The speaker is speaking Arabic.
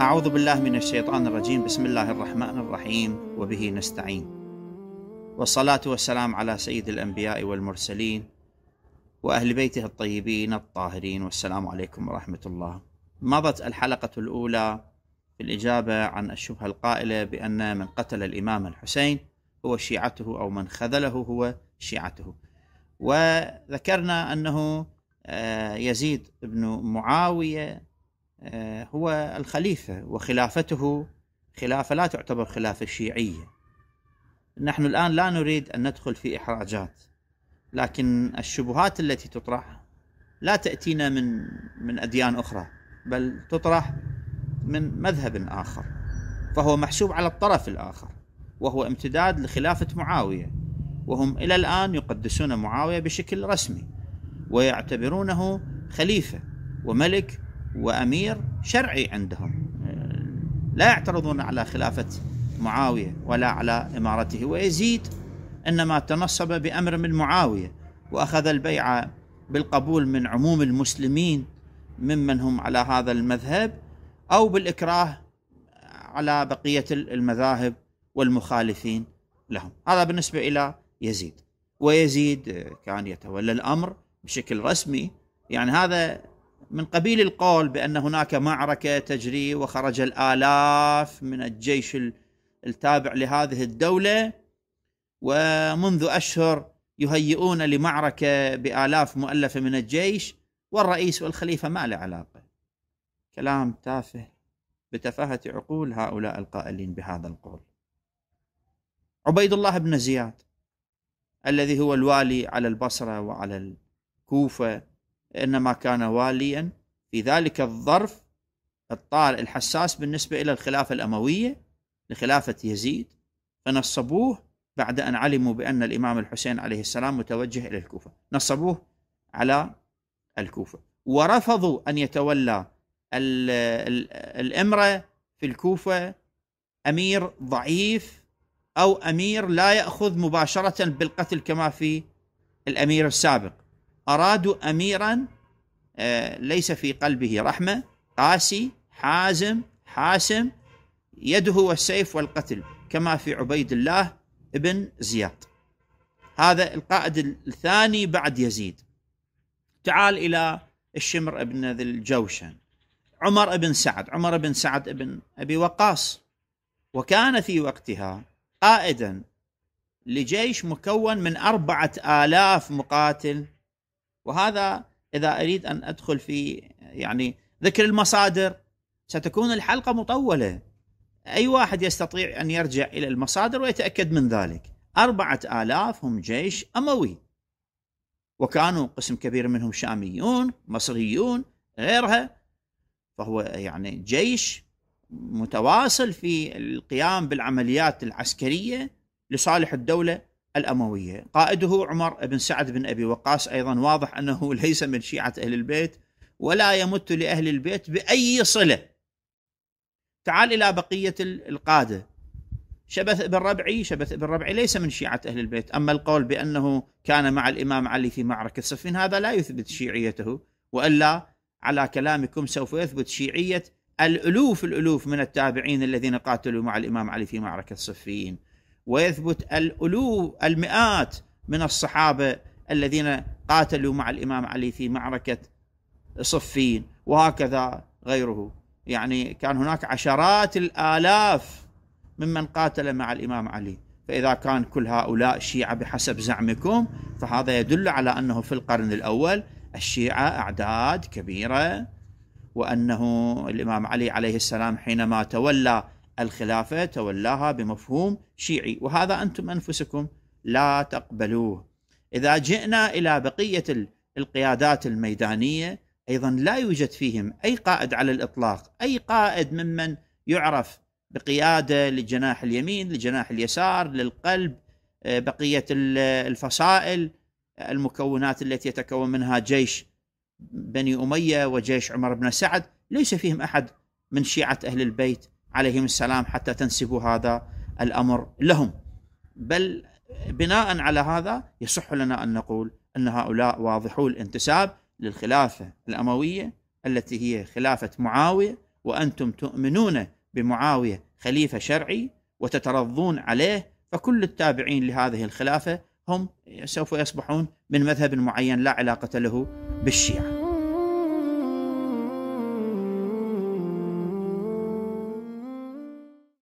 أعوذ بالله من الشيطان الرجيم بسم الله الرحمن الرحيم وبه نستعين والصلاة والسلام على سيد الأنبياء والمرسلين وأهل بيته الطيبين الطاهرين والسلام عليكم ورحمة الله مضت الحلقة الأولى في الإجابة عن الشبهة القائلة بأن من قتل الإمام الحسين هو شيعته أو من خذله هو شيعته وذكرنا أنه آه، يزيد بن معاوية آه، هو الخليفة وخلافته خلافة لا تعتبر خلافة شيعية نحن الآن لا نريد أن ندخل في إحراجات لكن الشبهات التي تطرح لا تأتينا من من أديان أخرى بل تطرح من مذهب آخر فهو محسوب على الطرف الآخر وهو امتداد لخلافة معاوية وهم إلى الآن يقدسون معاوية بشكل رسمي ويعتبرونه خليفة وملك وأمير شرعي عندهم لا يعترضون على خلافة معاوية ولا على إمارته ويزيد إنما تنصب بأمر من معاوية وأخذ البيعة بالقبول من عموم المسلمين ممن هم على هذا المذهب أو بالإكراه على بقية المذاهب والمخالفين لهم هذا بالنسبة إلى يزيد ويزيد كان يتولى الأمر بشكل رسمي يعني هذا من قبيل القول بان هناك معركه تجري وخرج الالاف من الجيش التابع لهذه الدوله ومنذ اشهر يهيئون لمعركه بالاف مؤلفه من الجيش والرئيس والخليفه ما له علاقه كلام تافه بتفاهه عقول هؤلاء القائلين بهذا القول عبيد الله بن زياد الذي هو الوالي على البصره وعلى الكوفه إنما كان واليا في ذلك الظرف الطارئ الحساس بالنسبة إلى الخلافة الأموية لخلافة يزيد فنصبوه بعد أن علموا بأن الإمام الحسين عليه السلام متوجه إلى الكوفة نصبوه على الكوفة ورفضوا أن يتولى ال الإمرة في الكوفة أمير ضعيف أو أمير لا يأخذ مباشرة بالقتل كما في الأمير السابق أرادوا أميرا آه، ليس في قلبه رحمة قاسي حازم حاسم يده والسيف والقتل كما في عبيد الله ابن زياد هذا القائد الثاني بعد يزيد تعال إلى الشمر ابن ذي الجوشن عمر بن سعد عمر بن سعد بن أبي وقاص وكان في وقتها قائدا لجيش مكون من أربعة آلاف مقاتل وهذا اذا اريد ان ادخل في يعني ذكر المصادر ستكون الحلقه مطوله اي واحد يستطيع ان يرجع الى المصادر ويتاكد من ذلك أربعة آلاف هم جيش أموي وكانوا قسم كبير منهم شاميون مصريون غيرها فهو يعني جيش متواصل في القيام بالعمليات العسكرية لصالح الدولة الأموية قائده عمر بن سعد بن أبي وقاص أيضا واضح أنه ليس من شيعة أهل البيت ولا يمت لأهل البيت بأي صلة تعال إلى بقية القادة شبث بن ربعي شبث بن ربعي ليس من شيعة أهل البيت أما القول بأنه كان مع الإمام علي في معركة صفين هذا لا يثبت شيعيته وإلا على كلامكم سوف يثبت شيعية الألوف الألوف من التابعين الذين قاتلوا مع الإمام علي في معركة صفين ويثبت الألو المئات من الصحابة الذين قاتلوا مع الإمام علي في معركة صفين وهكذا غيره يعني كان هناك عشرات الآلاف ممن قاتل مع الإمام علي فإذا كان كل هؤلاء شيعة بحسب زعمكم فهذا يدل على أنه في القرن الأول الشيعة أعداد كبيرة وأنه الإمام علي عليه السلام حينما تولى الخلافة تولاها بمفهوم شيعي وهذا أنتم أنفسكم لا تقبلوه إذا جئنا إلى بقية القيادات الميدانية أيضا لا يوجد فيهم أي قائد على الإطلاق أي قائد ممن يعرف بقيادة لجناح اليمين لجناح اليسار للقلب آه، بقية الفصائل آه، المكونات التي يتكون منها جيش بني أمية وجيش عمر بن سعد ليس فيهم أحد من شيعة أهل البيت عليهم السلام حتى تنسبوا هذا الامر لهم بل بناء على هذا يصح لنا ان نقول ان هؤلاء واضحو الانتساب للخلافه الامويه التي هي خلافه معاويه وانتم تؤمنون بمعاويه خليفه شرعي وتترضون عليه فكل التابعين لهذه الخلافه هم سوف يصبحون من مذهب معين لا علاقه له بالشيعه.